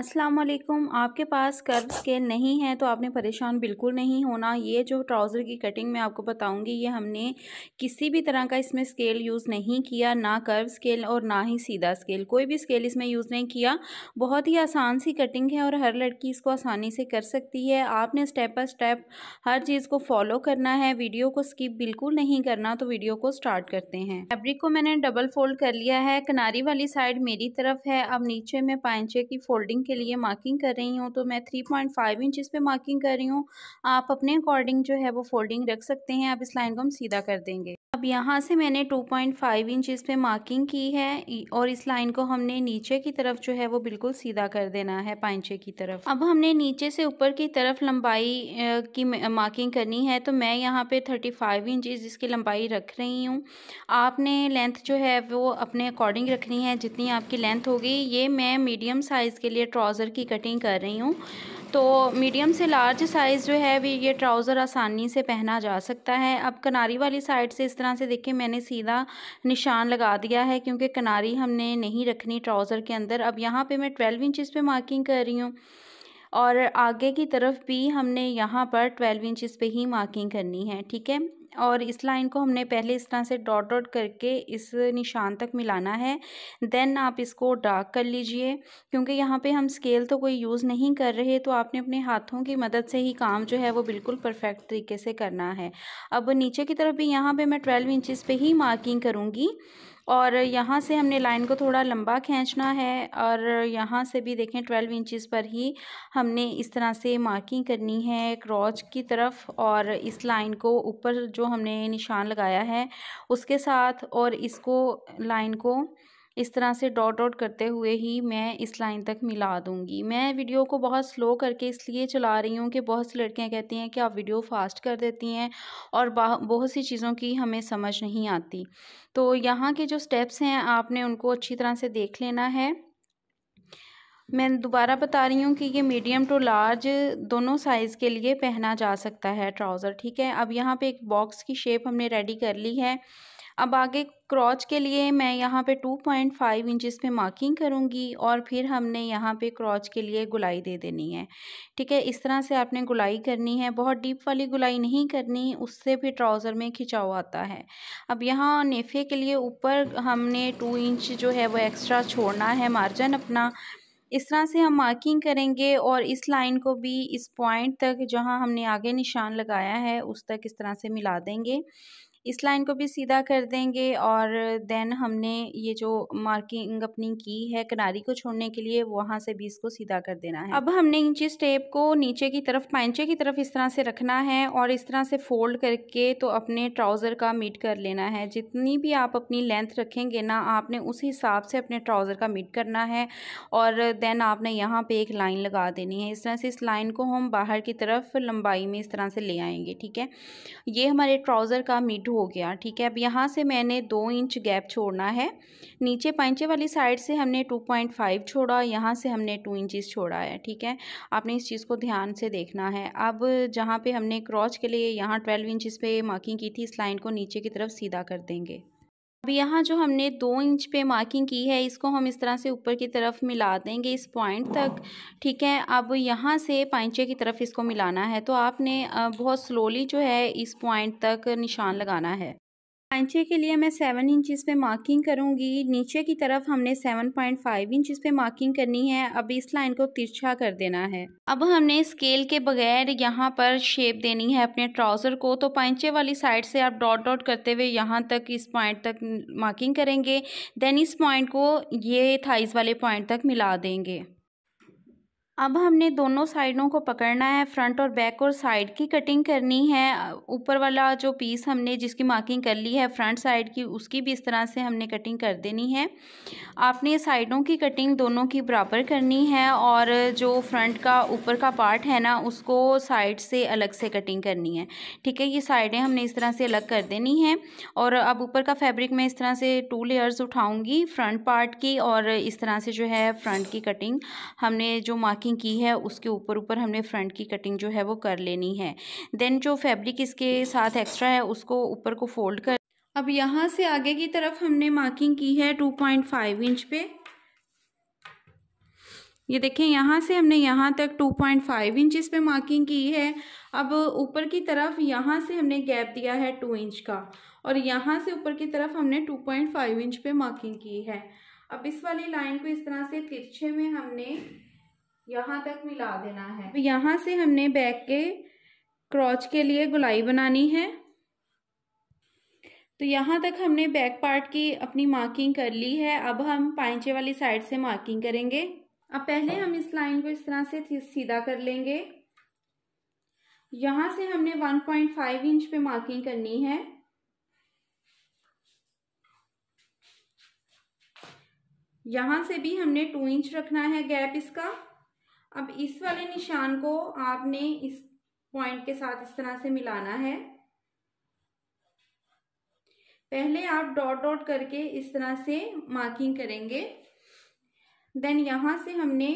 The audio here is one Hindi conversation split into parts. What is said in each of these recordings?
असलम आपके पास कर्व्स स्केल नहीं है तो आपने परेशान बिल्कुल नहीं होना ये जो ट्राउज़र की कटिंग मैं आपको बताऊंगी ये हमने किसी भी तरह का इसमें स्केल यूज़ नहीं किया ना कर्व स्केल और ना ही सीधा स्केल कोई भी स्केल इसमें यूज़ नहीं किया बहुत ही आसान सी कटिंग है और हर लड़की इसको आसानी से कर सकती है आपने स्टेप बाय स्टेप हर चीज़ को फॉलो करना है वीडियो को स्किप बिल्कुल नहीं करना तो वीडियो को स्टार्ट करते हैं फैब्रिक को मैंने डबल फोल्ड कर लिया है किनारी वाली साइड मेरी तरफ है अब नीचे में पाइचे की फोल्डिंग के लिए मार्किंग कर रही हूँ तो मैं थ्री पॉइंट फाइव इंच इस पर मार्किंग कर रही हूँ आप अपने अकॉर्डिंग जो है वो फोल्डिंग रख सकते हैं आप इस लाइन को हम सीधा कर देंगे अब यहाँ से मैंने 2.5 पॉइंट इंच इस पर मार्किंग की है और इस लाइन को हमने नीचे की तरफ जो है वो बिल्कुल सीधा कर देना है पाइंचे की तरफ अब हमने नीचे से ऊपर की तरफ लंबाई की मार्किंग करनी है तो मैं यहाँ पे 35 फाइव इंच इसकी लंबाई रख रही हूँ आपने लेंथ जो है वो अपने अकॉर्डिंग रखनी है जितनी आपकी लेंथ होगी ये मैं मीडियम साइज़ के लिए ट्राउज़र की कटिंग कर रही हूँ तो मीडियम से लार्ज साइज़ जो है भी ये ट्राउज़र आसानी से पहना जा सकता है अब कनारी वाली साइड से इस तरह से देखिए मैंने सीधा निशान लगा दिया है क्योंकि कनारी हमने नहीं रखनी ट्राउज़र के अंदर अब यहाँ पे मैं ट्वेल्व इंचज़ पे मार्किंग कर रही हूँ और आगे की तरफ भी हमने यहाँ पर ट्वेल्व इंचज़ पे ही मार्किंग करनी है ठीक है और इस लाइन को हमने पहले इस तरह से डॉट डॉट करके इस निशान तक मिलाना है देन आप इसको डार्क कर लीजिए क्योंकि यहाँ पे हम स्केल तो कोई यूज़ नहीं कर रहे तो आपने अपने हाथों की मदद से ही काम जो है वो बिल्कुल परफेक्ट तरीके से करना है अब नीचे की तरफ भी यहाँ पर मैं ट्वेल्व इंचज़ पर ही मार्किंग करूँगी और यहाँ से हमने लाइन को थोड़ा लंबा खींचना है और यहाँ से भी देखें ट्वेल्व इंचज़ पर ही हमने इस तरह से मार्किंग करनी है क्रॉच की तरफ और इस लाइन को ऊपर जो हमने निशान लगाया है उसके साथ और इसको लाइन को इस तरह से डॉट डॉट करते हुए ही मैं इस लाइन तक मिला दूंगी मैं वीडियो को बहुत स्लो करके इसलिए चला रही हूँ कि बहुत सी लड़कियाँ कहती हैं कि आप वीडियो फास्ट कर देती हैं और बहुत सी चीज़ों की हमें समझ नहीं आती तो यहाँ के जो स्टेप्स हैं आपने उनको अच्छी तरह से देख लेना है मैं दोबारा बता रही हूँ कि ये मीडियम टू लार्ज दोनों साइज़ के लिए पहना जा सकता है ट्राउज़र ठीक है अब यहाँ पे एक बॉक्स की शेप हमने रेडी कर ली है अब आगे क्रॉच के लिए मैं यहाँ पे 2.5 पॉइंट इंचज़ पे मार्किंग करूँगी और फिर हमने यहाँ पे क्रॉच के लिए गुलाई दे देनी है ठीक है इस तरह से आपने गुलाई करनी है बहुत डीप वाली गुलाई नहीं करनी उससे फिर ट्राउज़र में खिंचाव आता है अब यहाँ नेफे के लिए ऊपर हमने टू इंच जो है वो एक्स्ट्रा छोड़ना है मार्जन अपना इस तरह से हम मार्किंग करेंगे और इस लाइन को भी इस पॉइंट तक जहाँ हमने आगे निशान लगाया है उस तक इस तरह से मिला देंगे इस लाइन को भी सीधा कर देंगे और देन हमने ये जो मार्किंग अपनी की है किनारी को छोड़ने के लिए वहाँ से भी इसको सीधा कर देना है अब हमने इंची स्टेप को नीचे की तरफ पैंचे की तरफ इस तरह से रखना है और इस तरह से फोल्ड करके तो अपने ट्राउज़र का मीट कर लेना है जितनी भी आप अपनी लेंथ रखेंगे ना आपने उस हिसाब से अपने ट्राउज़र का मीट करना है और देन आपने यहाँ पर एक लाइन लगा देनी है इस तरह से इस लाइन को हम बाहर की तरफ लंबाई में इस तरह से ले आएँगे ठीक है ये हमारे ट्राउज़र का मीट हो गया ठीक है अब यहाँ से मैंने दो इंच गैप छोड़ना है नीचे पंचे वाली साइड से हमने टू पॉइंट फाइव छोड़ा यहाँ से हमने टू इंचज़ छोड़ा है ठीक है आपने इस चीज़ को ध्यान से देखना है अब जहाँ पे हमने क्रॉच के लिए यहाँ ट्वेल्व इंचज़ पे मार्किंग की थी इस लाइन को नीचे की तरफ सीधा कर देंगे अब यहाँ जो हमने दो इंच पे मार्किंग की है इसको हम इस तरह से ऊपर की तरफ मिला देंगे इस पॉइंट तक ठीक है अब यहाँ से पाइचे की तरफ इसको मिलाना है तो आपने बहुत स्लोली जो है इस पॉइंट तक निशान लगाना है आंचे के लिए मैं सेवन इंचज़ पे मार्किंग करूँगी नीचे की तरफ हमने सेवन पॉइंट फाइव इंचज़ पे मार्किंग करनी है अब इस लाइन को तिरछा कर देना है अब हमने स्केल के बगैर यहाँ पर शेप देनी है अपने ट्राउज़र को तो पंचे वाली साइड से आप डॉट डॉट करते हुए यहाँ तक इस पॉइंट तक मार्किंग करेंगे देन इस पॉइंट को ये थाइस वाले पॉइंट तक मिला देंगे अब हमने दोनों साइडों को पकड़ना है फ्रंट और बैक और साइड की कटिंग करनी है ऊपर वाला जो पीस हमने जिसकी मार्किंग कर ली है फ्रंट साइड की उसकी भी इस तरह से हमने कटिंग कर देनी है आपने साइडों की कटिंग दोनों की बराबर करनी है और जो फ्रंट का ऊपर का पार्ट है ना उसको साइड से अलग से कटिंग करनी है ठीक है ये साइडें हमने इस तरह से अलग कर देनी है और अब ऊपर का फैब्रिक मैं इस तरह से टू लेयर्स उठाऊँगी फ्रंट पार्ट की और इस तरह से जो है फ्रंट की कटिंग हमने जो मार्किंग मार्किंग की है उसके ऊपर ऊपर हमने फ्रंट की कटिंग जो है वो कर लेनी है देन जो फैब्रिक इसके साथ एक्स्ट्रा है उसको ऊपर को फोल्ड कर अब यहाँ से आगे की तरफ हमने मार्किंग की है टू पॉइंट फाइव इंच पे ये देखें यहाँ से हमने यहाँ तक टू पॉइंट फाइव इंच इस पर मार्किंग की है अब ऊपर की तरफ यहाँ से हमने गैप दिया है टू इंच का और यहाँ से ऊपर की तरफ हमने टू पॉइंट फाइव इंच पे मार्किंग की है अब इस वाली लाइन को इस तरह से तिरछे में हमने यहाँ तक मिला देना है यहाँ से हमने बैक के क्रॉच के लिए गुलाई बनानी है तो यहाँ तक हमने बैक पार्ट की अपनी मार्किंग कर ली है अब हम पाइचे वाली साइड से मार्किंग करेंगे अब पहले हम इस लाइन को इस तरह से सीधा कर लेंगे यहाँ से हमने 1.5 इंच पे मार्किंग करनी है यहाँ से भी हमने टू इंच रखना है गैप इसका अब इस वाले निशान को आपने इस पॉइंट के साथ इस तरह से मिलाना है पहले आप डॉट डॉट करके इस तरह से मार्किंग करेंगे देन यहाँ से हमने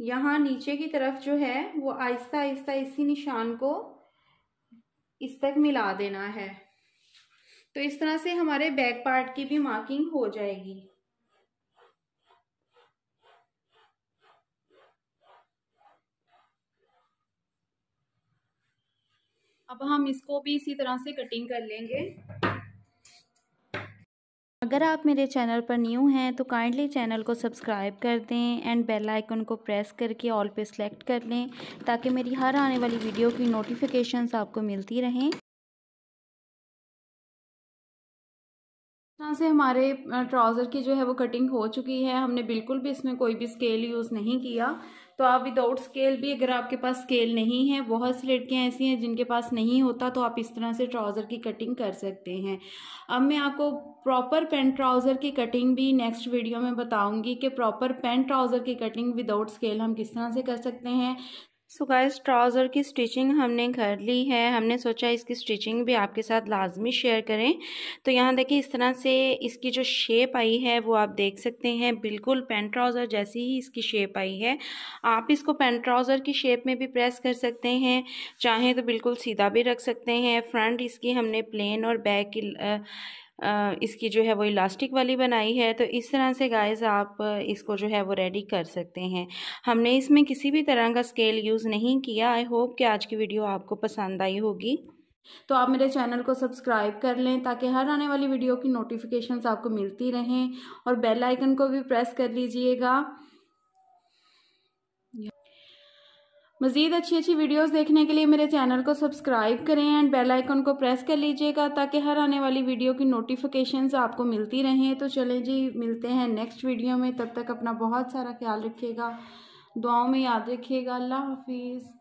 यहाँ नीचे की तरफ जो है वो आहिस्ता आहिस्ता इसी निशान को इस तक मिला देना है तो इस तरह से हमारे बैक पार्ट की भी मार्किंग हो जाएगी अब हम इसको भी इसी तरह से कटिंग कर लेंगे अगर आप मेरे चैनल पर न्यू हैं तो काइंडली चैनल को सब्सक्राइब कर दें एंड बेल आइकन को प्रेस करके ऑल पे सेलेक्ट कर लें ताकि मेरी हर आने वाली वीडियो की नोटिफिकेशंस आपको मिलती रहें तरह से हमारे ट्राउज़र की जो है वो कटिंग हो चुकी है हमने बिल्कुल भी इसमें कोई भी स्केल यूज़ नहीं किया तो आप विदाउट स्केल भी अगर आपके पास स्केल नहीं है बहुत सी लड़कियाँ ऐसी हैं जिनके पास नहीं होता तो आप इस तरह से ट्राउज़र की कटिंग कर सकते हैं अब मैं आपको प्रॉपर पेंट ट्राउज़र की कटिंग भी नेक्स्ट वीडियो में बताऊँगी कि प्रॉपर पेंट ट्राउज़र की कटिंग विदाउट स्केल हम किस तरह से कर सकते हैं सो गाइस ट्राउज़र की स्टिचिंग हमने कर ली है हमने सोचा इसकी स्टिचिंग भी आपके साथ लाजमी शेयर करें तो यहाँ देखिए इस तरह से इसकी जो शेप आई है वो आप देख सकते हैं बिल्कुल पेंट ट्राउज़र जैसी ही इसकी शेप आई है आप इसको पेंट ट्राउज़र की शेप में भी प्रेस कर सकते हैं चाहें तो बिल्कुल सीधा भी रख सकते हैं फ्रंट इसकी हमने प्लेन और बैक की इसकी जो है वो इलास्टिक वाली बनाई है तो इस तरह से गाइस आप इसको जो है वो रेडी कर सकते हैं हमने इसमें किसी भी तरह का स्केल यूज़ नहीं किया आई होप कि आज की वीडियो आपको पसंद आई होगी तो आप मेरे चैनल को सब्सक्राइब कर लें ताकि हर आने वाली वीडियो की नोटिफिकेशंस आपको मिलती रहें और बेल आइकन को भी प्रेस कर लीजिएगा मज़ीद अच्छी अच्छी वीडियोज़ देखने के लिए मेरे चैनल को सब्सक्राइब करें एंड बेल आइकन को प्रेस कर लीजिएगा ताकि हर आने वाली वीडियो की नोटिफिकेशंस आपको मिलती रहें तो चलें जी मिलते हैं नेक्स्ट वीडियो में तब तक अपना बहुत सारा ख्याल रखिएगा दुआओं में याद रखिएगा अल्लाह हाफिज़